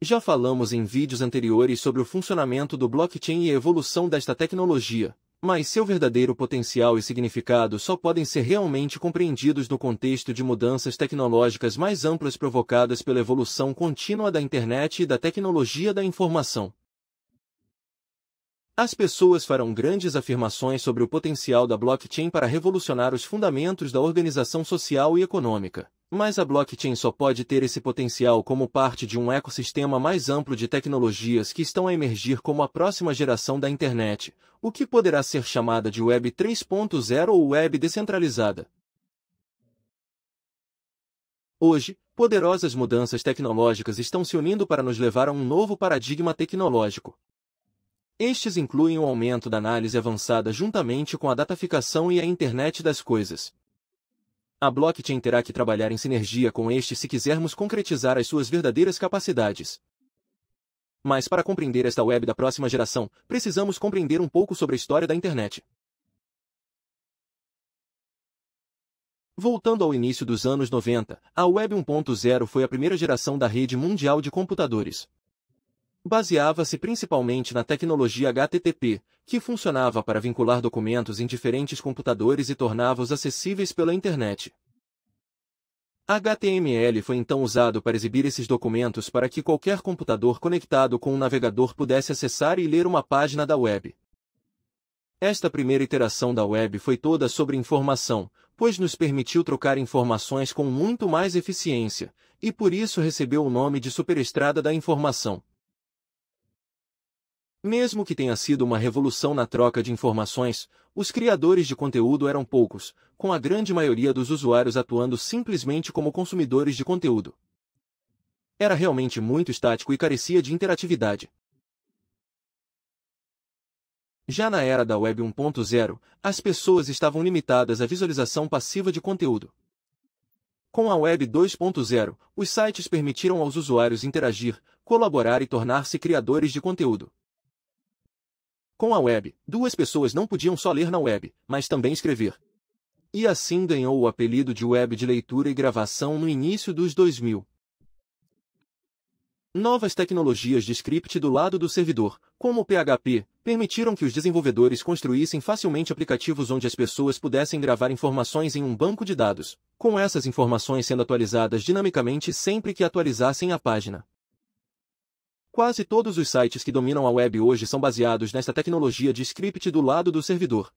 Já falamos em vídeos anteriores sobre o funcionamento do blockchain e a evolução desta tecnologia, mas seu verdadeiro potencial e significado só podem ser realmente compreendidos no contexto de mudanças tecnológicas mais amplas provocadas pela evolução contínua da internet e da tecnologia da informação. As pessoas farão grandes afirmações sobre o potencial da blockchain para revolucionar os fundamentos da organização social e econômica mas a blockchain só pode ter esse potencial como parte de um ecossistema mais amplo de tecnologias que estão a emergir como a próxima geração da internet, o que poderá ser chamada de Web 3.0 ou Web descentralizada. Hoje, poderosas mudanças tecnológicas estão se unindo para nos levar a um novo paradigma tecnológico. Estes incluem o aumento da análise avançada juntamente com a dataficação e a internet das coisas, a blockchain terá que trabalhar em sinergia com este se quisermos concretizar as suas verdadeiras capacidades. Mas para compreender esta web da próxima geração, precisamos compreender um pouco sobre a história da internet. Voltando ao início dos anos 90, a Web 1.0 foi a primeira geração da rede mundial de computadores baseava-se principalmente na tecnologia HTTP, que funcionava para vincular documentos em diferentes computadores e tornava-os acessíveis pela internet. HTML foi então usado para exibir esses documentos para que qualquer computador conectado com um navegador pudesse acessar e ler uma página da web. Esta primeira iteração da web foi toda sobre informação, pois nos permitiu trocar informações com muito mais eficiência, e por isso recebeu o nome de superestrada da informação. Mesmo que tenha sido uma revolução na troca de informações, os criadores de conteúdo eram poucos, com a grande maioria dos usuários atuando simplesmente como consumidores de conteúdo. Era realmente muito estático e carecia de interatividade. Já na era da Web 1.0, as pessoas estavam limitadas à visualização passiva de conteúdo. Com a Web 2.0, os sites permitiram aos usuários interagir, colaborar e tornar-se criadores de conteúdo. Com a web, duas pessoas não podiam só ler na web, mas também escrever. E assim ganhou o apelido de web de leitura e gravação no início dos 2000. Novas tecnologias de script do lado do servidor, como o PHP, permitiram que os desenvolvedores construíssem facilmente aplicativos onde as pessoas pudessem gravar informações em um banco de dados, com essas informações sendo atualizadas dinamicamente sempre que atualizassem a página. Quase todos os sites que dominam a web hoje são baseados nesta tecnologia de script do lado do servidor.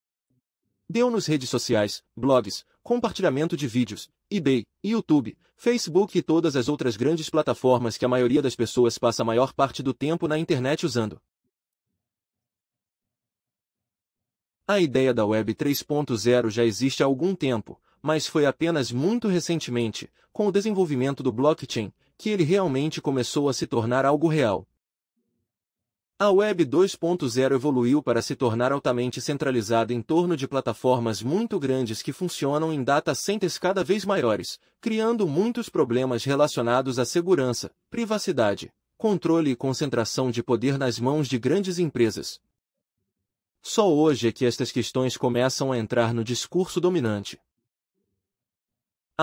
Deu-nos redes sociais, blogs, compartilhamento de vídeos, eBay, YouTube, Facebook e todas as outras grandes plataformas que a maioria das pessoas passa a maior parte do tempo na internet usando. A ideia da Web 3.0 já existe há algum tempo, mas foi apenas muito recentemente, com o desenvolvimento do blockchain, que ele realmente começou a se tornar algo real. A Web 2.0 evoluiu para se tornar altamente centralizada em torno de plataformas muito grandes que funcionam em data centers cada vez maiores, criando muitos problemas relacionados à segurança, privacidade, controle e concentração de poder nas mãos de grandes empresas. Só hoje é que estas questões começam a entrar no discurso dominante.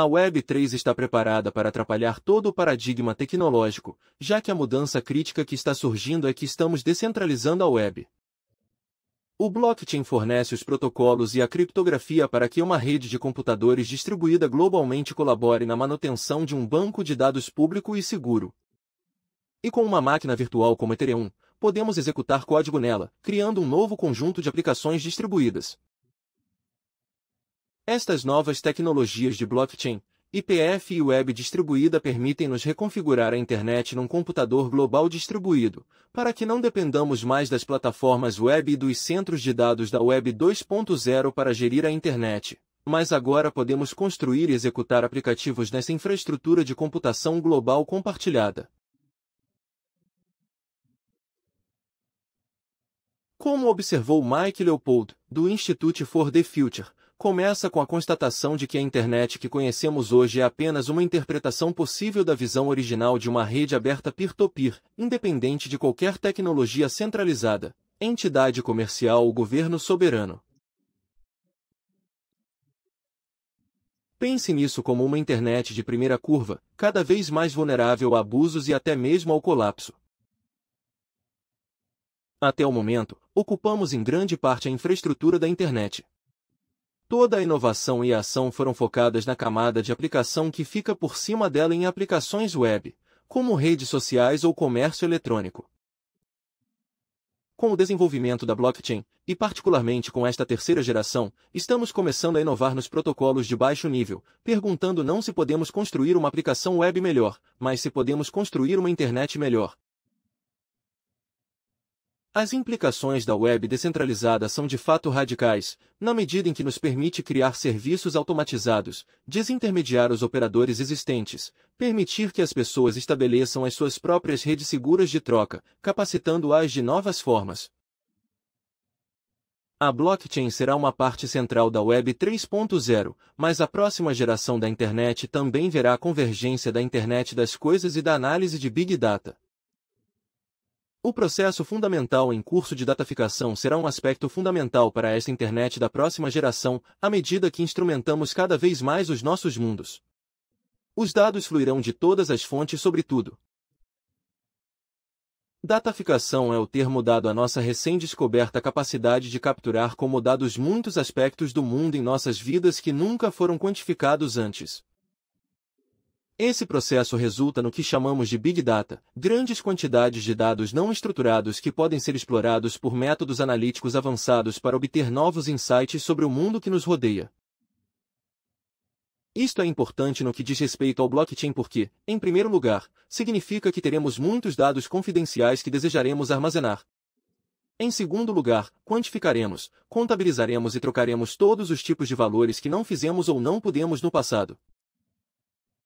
A Web3 está preparada para atrapalhar todo o paradigma tecnológico, já que a mudança crítica que está surgindo é que estamos descentralizando a web. O blockchain fornece os protocolos e a criptografia para que uma rede de computadores distribuída globalmente colabore na manutenção de um banco de dados público e seguro. E com uma máquina virtual como Ethereum, podemos executar código nela, criando um novo conjunto de aplicações distribuídas. Estas novas tecnologias de blockchain, IPF e web distribuída permitem-nos reconfigurar a internet num computador global distribuído, para que não dependamos mais das plataformas web e dos centros de dados da Web 2.0 para gerir a internet. Mas agora podemos construir e executar aplicativos nessa infraestrutura de computação global compartilhada. Como observou Mike Leopold, do Institute for the Future, começa com a constatação de que a internet que conhecemos hoje é apenas uma interpretação possível da visão original de uma rede aberta peer-to-peer, -peer, independente de qualquer tecnologia centralizada, entidade comercial ou governo soberano. Pense nisso como uma internet de primeira curva, cada vez mais vulnerável a abusos e até mesmo ao colapso. Até o momento, ocupamos em grande parte a infraestrutura da internet. Toda a inovação e a ação foram focadas na camada de aplicação que fica por cima dela em aplicações web, como redes sociais ou comércio eletrônico. Com o desenvolvimento da blockchain, e particularmente com esta terceira geração, estamos começando a inovar nos protocolos de baixo nível, perguntando não se podemos construir uma aplicação web melhor, mas se podemos construir uma internet melhor, as implicações da web descentralizada são de fato radicais, na medida em que nos permite criar serviços automatizados, desintermediar os operadores existentes, permitir que as pessoas estabeleçam as suas próprias redes seguras de troca, capacitando-as de novas formas. A blockchain será uma parte central da Web 3.0, mas a próxima geração da internet também verá a convergência da internet das coisas e da análise de Big Data. O processo fundamental em curso de dataficação será um aspecto fundamental para esta internet da próxima geração, à medida que instrumentamos cada vez mais os nossos mundos. Os dados fluirão de todas as fontes sobre tudo. Dataficação é o termo dado à nossa recém-descoberta capacidade de capturar como dados muitos aspectos do mundo em nossas vidas que nunca foram quantificados antes. Esse processo resulta no que chamamos de Big Data, grandes quantidades de dados não estruturados que podem ser explorados por métodos analíticos avançados para obter novos insights sobre o mundo que nos rodeia. Isto é importante no que diz respeito ao blockchain porque, em primeiro lugar, significa que teremos muitos dados confidenciais que desejaremos armazenar. Em segundo lugar, quantificaremos, contabilizaremos e trocaremos todos os tipos de valores que não fizemos ou não pudemos no passado.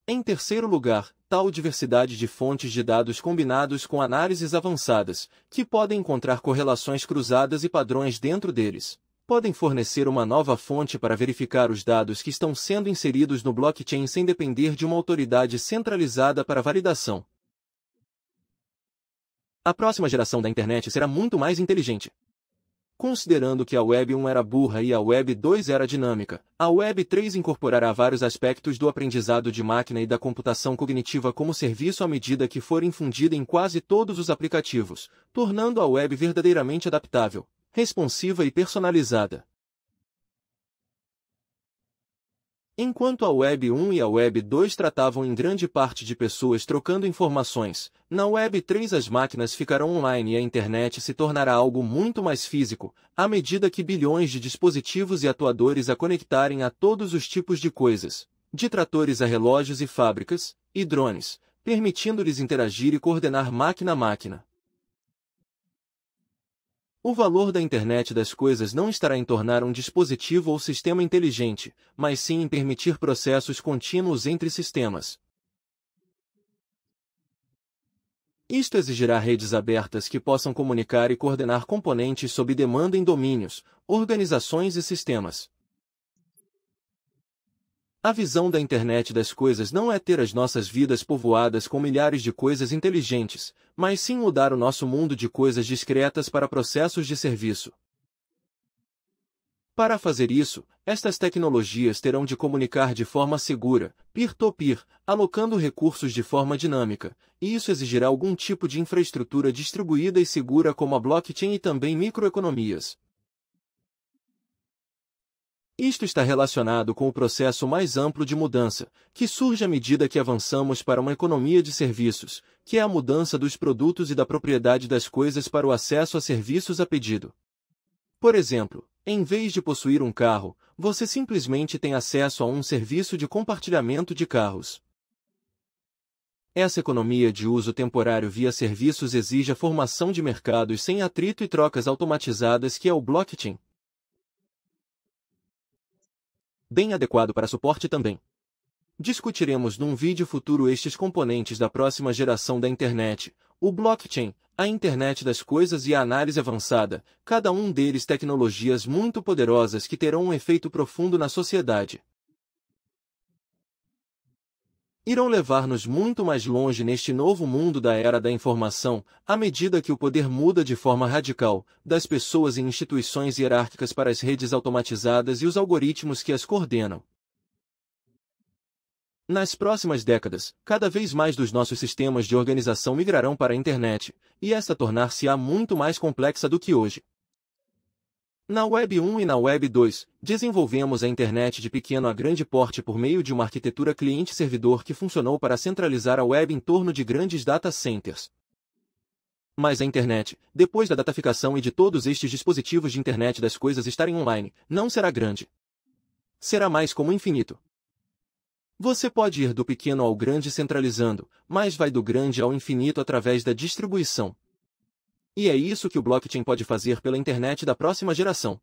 Em terceiro lugar, tal diversidade de fontes de dados combinados com análises avançadas, que podem encontrar correlações cruzadas e padrões dentro deles, podem fornecer uma nova fonte para verificar os dados que estão sendo inseridos no blockchain sem depender de uma autoridade centralizada para validação. A próxima geração da internet será muito mais inteligente. Considerando que a Web 1 era burra e a Web 2 era dinâmica, a Web 3 incorporará vários aspectos do aprendizado de máquina e da computação cognitiva como serviço à medida que for infundida em quase todos os aplicativos, tornando a Web verdadeiramente adaptável, responsiva e personalizada. Enquanto a Web 1 e a Web 2 tratavam em grande parte de pessoas trocando informações, na Web 3 as máquinas ficarão online e a internet se tornará algo muito mais físico, à medida que bilhões de dispositivos e atuadores a conectarem a todos os tipos de coisas, de tratores a relógios e fábricas, e drones, permitindo-lhes interagir e coordenar máquina a máquina. O valor da internet das coisas não estará em tornar um dispositivo ou sistema inteligente, mas sim em permitir processos contínuos entre sistemas. Isto exigirá redes abertas que possam comunicar e coordenar componentes sob demanda em domínios, organizações e sistemas. A visão da internet das coisas não é ter as nossas vidas povoadas com milhares de coisas inteligentes, mas sim mudar o nosso mundo de coisas discretas para processos de serviço. Para fazer isso, estas tecnologias terão de comunicar de forma segura, peer-to-peer, -peer, alocando recursos de forma dinâmica, e isso exigirá algum tipo de infraestrutura distribuída e segura como a blockchain e também microeconomias. Isto está relacionado com o processo mais amplo de mudança, que surge à medida que avançamos para uma economia de serviços, que é a mudança dos produtos e da propriedade das coisas para o acesso a serviços a pedido. Por exemplo, em vez de possuir um carro, você simplesmente tem acesso a um serviço de compartilhamento de carros. Essa economia de uso temporário via serviços exige a formação de mercados sem atrito e trocas automatizadas que é o blockchain, bem adequado para suporte também. Discutiremos num vídeo futuro estes componentes da próxima geração da internet, o blockchain, a internet das coisas e a análise avançada, cada um deles tecnologias muito poderosas que terão um efeito profundo na sociedade irão levar-nos muito mais longe neste novo mundo da era da informação, à medida que o poder muda de forma radical, das pessoas e instituições hierárquicas para as redes automatizadas e os algoritmos que as coordenam. Nas próximas décadas, cada vez mais dos nossos sistemas de organização migrarão para a internet, e esta tornar-se-á muito mais complexa do que hoje, na Web 1 e na Web 2, desenvolvemos a internet de pequeno a grande porte por meio de uma arquitetura cliente-servidor que funcionou para centralizar a web em torno de grandes data centers. Mas a internet, depois da dataficação e de todos estes dispositivos de internet das coisas estarem online, não será grande. Será mais como infinito. Você pode ir do pequeno ao grande centralizando, mas vai do grande ao infinito através da distribuição. E é isso que o blockchain pode fazer pela internet da próxima geração.